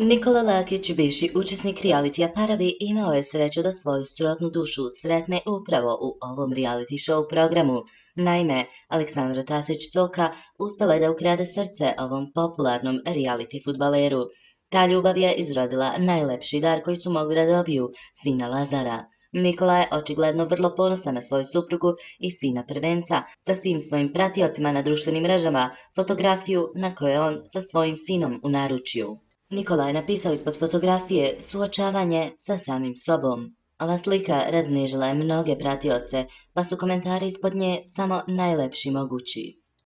Nikola Lakić, bivši učesnik realitija Paravi, imao je sreću da svoju srodnu dušu sretne upravo u ovom reality show programu. Naime, Aleksandra Tasić-Coka uspela je da ukrade srce ovom popularnom reality futbaleru. Ta ljubav je izrodila najlepši dar koji su mogli da dobiju, sina Lazara. Nikola je očigledno vrlo ponosan na svoju suprugu i sina prvenca sa svim svojim pratiocima na društvenim mrežama, fotografiju na kojoj on sa svojim sinom u naručju. Nikola je napisao ispod fotografije suočavanje sa samim sobom. Ova slika raznižila je mnoge pratioce, pa su komentari ispod nje samo najlepši mogući.